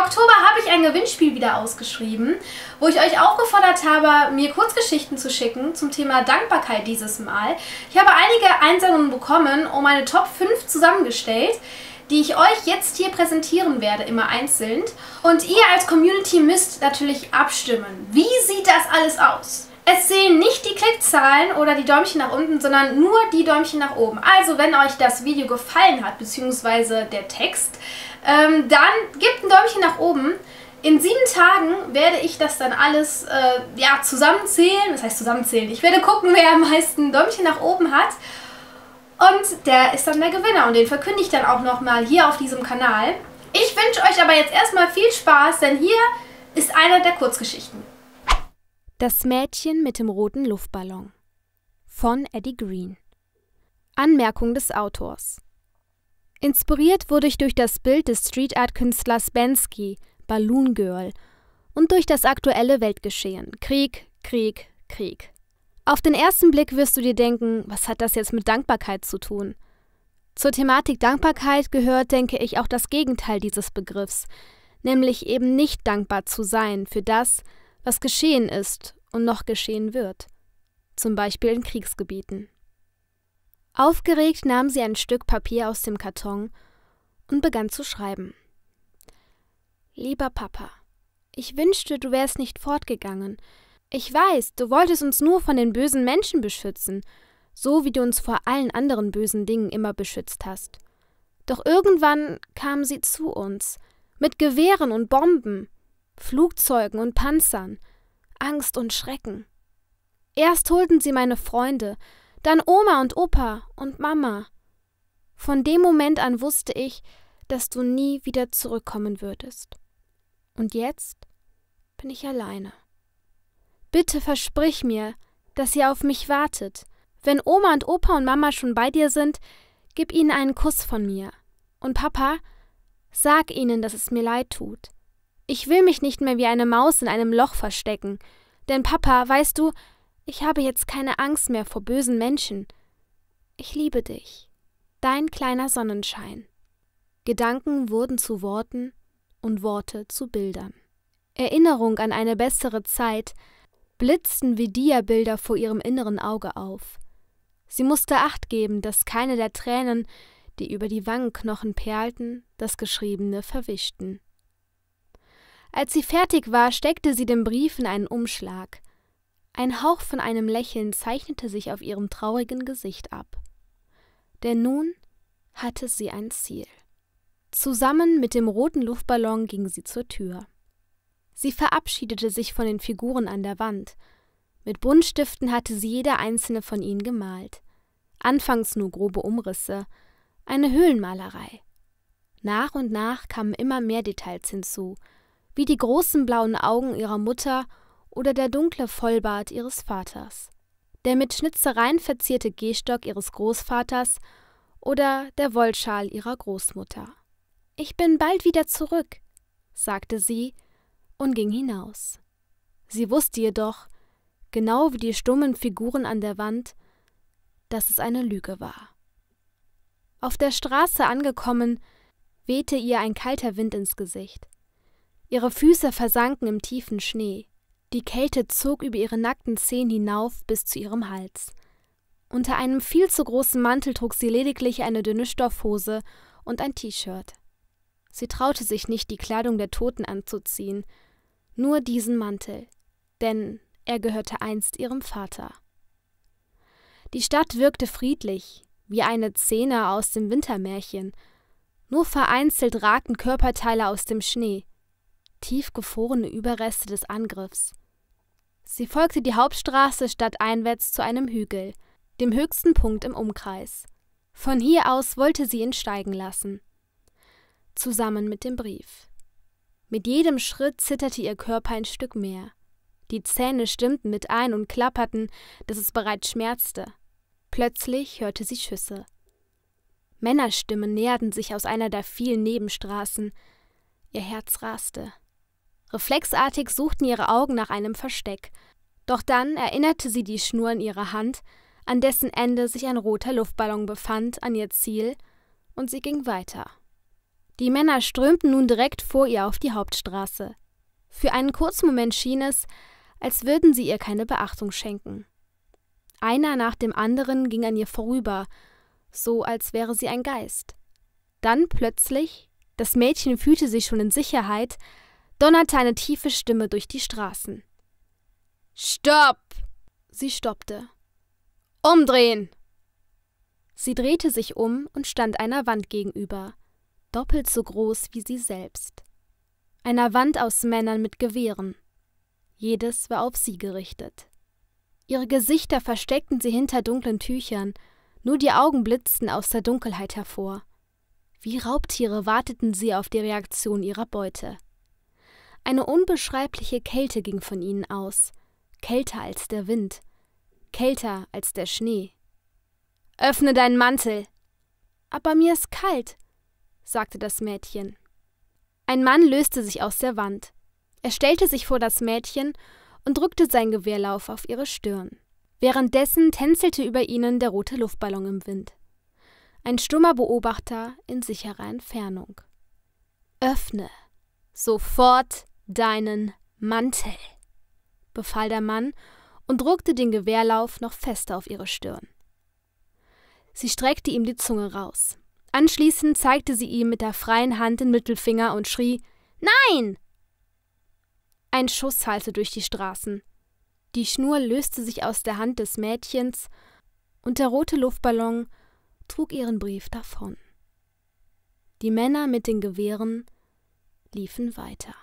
Oktober habe ich ein Gewinnspiel wieder ausgeschrieben, wo ich euch aufgefordert habe, mir Kurzgeschichten zu schicken zum Thema Dankbarkeit dieses Mal. Ich habe einige Einsendungen bekommen und meine Top 5 zusammengestellt die ich euch jetzt hier präsentieren werde, immer einzeln. Und ihr als Community müsst natürlich abstimmen. Wie sieht das alles aus? Es sehen nicht die Klickzahlen oder die Däumchen nach unten, sondern nur die Däumchen nach oben. Also wenn euch das Video gefallen hat, beziehungsweise der Text, ähm, dann gebt ein Däumchen nach oben. In sieben Tagen werde ich das dann alles äh, ja, zusammenzählen. Das heißt zusammenzählen. Ich werde gucken, wer am meisten Däumchen nach oben hat. Und der ist dann der Gewinner. Und den verkündige ich dann auch nochmal hier auf diesem Kanal. Ich wünsche euch aber jetzt erstmal viel Spaß, denn hier ist einer der Kurzgeschichten. Das Mädchen mit dem roten Luftballon von Eddie Green. Anmerkung des Autors. Inspiriert wurde ich durch das Bild des Street Art Künstlers Bensky, Balloon Girl, und durch das aktuelle Weltgeschehen. Krieg, Krieg, Krieg. Auf den ersten Blick wirst du dir denken, was hat das jetzt mit Dankbarkeit zu tun? Zur Thematik Dankbarkeit gehört, denke ich, auch das Gegenteil dieses Begriffs, nämlich eben nicht dankbar zu sein für das, was geschehen ist und noch geschehen wird, zum Beispiel in Kriegsgebieten. Aufgeregt nahm sie ein Stück Papier aus dem Karton und begann zu schreiben. Lieber Papa, ich wünschte, du wärst nicht fortgegangen. Ich weiß, du wolltest uns nur von den bösen Menschen beschützen, so wie du uns vor allen anderen bösen Dingen immer beschützt hast. Doch irgendwann kamen sie zu uns, mit Gewehren und Bomben, Flugzeugen und Panzern, Angst und Schrecken. Erst holten sie meine Freunde, dann Oma und Opa und Mama. Von dem Moment an wusste ich, dass du nie wieder zurückkommen würdest. Und jetzt bin ich alleine. Bitte versprich mir, dass ihr auf mich wartet. Wenn Oma und Opa und Mama schon bei dir sind, gib ihnen einen Kuss von mir. Und Papa, sag ihnen, dass es mir leid tut. Ich will mich nicht mehr wie eine Maus in einem Loch verstecken. Denn Papa, weißt du, ich habe jetzt keine Angst mehr vor bösen Menschen. Ich liebe dich. Dein kleiner Sonnenschein. Gedanken wurden zu Worten und Worte zu Bildern. Erinnerung an eine bessere Zeit blitzten wie Dia-Bilder vor ihrem inneren Auge auf. Sie musste acht geben, dass keine der Tränen, die über die Wangenknochen perlten, das Geschriebene verwischten. Als sie fertig war, steckte sie den Brief in einen Umschlag. Ein Hauch von einem Lächeln zeichnete sich auf ihrem traurigen Gesicht ab. Denn nun hatte sie ein Ziel. Zusammen mit dem roten Luftballon ging sie zur Tür. Sie verabschiedete sich von den Figuren an der Wand. Mit Buntstiften hatte sie jeder einzelne von ihnen gemalt. Anfangs nur grobe Umrisse, eine Höhlenmalerei. Nach und nach kamen immer mehr Details hinzu, wie die großen blauen Augen ihrer Mutter oder der dunkle Vollbart ihres Vaters, der mit Schnitzereien verzierte Gehstock ihres Großvaters oder der Wollschal ihrer Großmutter. Ich bin bald wieder zurück, sagte sie und ging hinaus. Sie wusste jedoch, genau wie die stummen Figuren an der Wand, dass es eine Lüge war. Auf der Straße angekommen, wehte ihr ein kalter Wind ins Gesicht. Ihre Füße versanken im tiefen Schnee. Die Kälte zog über ihre nackten Zehen hinauf bis zu ihrem Hals. Unter einem viel zu großen Mantel trug sie lediglich eine dünne Stoffhose und ein T-Shirt. Sie traute sich nicht, die Kleidung der Toten anzuziehen, nur diesen Mantel, denn er gehörte einst ihrem Vater. Die Stadt wirkte friedlich, wie eine Szene aus dem Wintermärchen. Nur vereinzelt ragten Körperteile aus dem Schnee tiefgefrorene Überreste des Angriffs. Sie folgte die Hauptstraße stadteinwärts zu einem Hügel, dem höchsten Punkt im Umkreis. Von hier aus wollte sie ihn steigen lassen. Zusammen mit dem Brief. Mit jedem Schritt zitterte ihr Körper ein Stück mehr. Die Zähne stimmten mit ein und klapperten, dass es bereits schmerzte. Plötzlich hörte sie Schüsse. Männerstimmen näherten sich aus einer der vielen Nebenstraßen. Ihr Herz raste. Reflexartig suchten ihre Augen nach einem Versteck. Doch dann erinnerte sie die Schnur in ihrer Hand, an dessen Ende sich ein roter Luftballon befand, an ihr Ziel, und sie ging weiter. Die Männer strömten nun direkt vor ihr auf die Hauptstraße. Für einen kurzen Moment schien es, als würden sie ihr keine Beachtung schenken. Einer nach dem anderen ging an ihr vorüber, so als wäre sie ein Geist. Dann plötzlich, das Mädchen fühlte sich schon in Sicherheit, donnerte eine tiefe Stimme durch die Straßen. Stopp! Sie stoppte. Umdrehen! Sie drehte sich um und stand einer Wand gegenüber, doppelt so groß wie sie selbst. Einer Wand aus Männern mit Gewehren. Jedes war auf sie gerichtet. Ihre Gesichter versteckten sie hinter dunklen Tüchern, nur die Augen blitzten aus der Dunkelheit hervor. Wie Raubtiere warteten sie auf die Reaktion ihrer Beute. Eine unbeschreibliche Kälte ging von ihnen aus, kälter als der Wind, kälter als der Schnee. Öffne deinen Mantel. Aber mir ist kalt, sagte das Mädchen. Ein Mann löste sich aus der Wand. Er stellte sich vor das Mädchen und drückte sein Gewehrlauf auf ihre Stirn. Währenddessen tänzelte über ihnen der rote Luftballon im Wind. Ein stummer Beobachter in sicherer Entfernung. Öffne. Sofort deinen Mantel, befahl der Mann und druckte den Gewehrlauf noch fester auf ihre Stirn. Sie streckte ihm die Zunge raus. Anschließend zeigte sie ihm mit der freien Hand den Mittelfinger und schrie Nein. Ein Schuss hallte durch die Straßen. Die Schnur löste sich aus der Hand des Mädchens, und der rote Luftballon trug ihren Brief davon. Die Männer mit den Gewehren liefen weiter.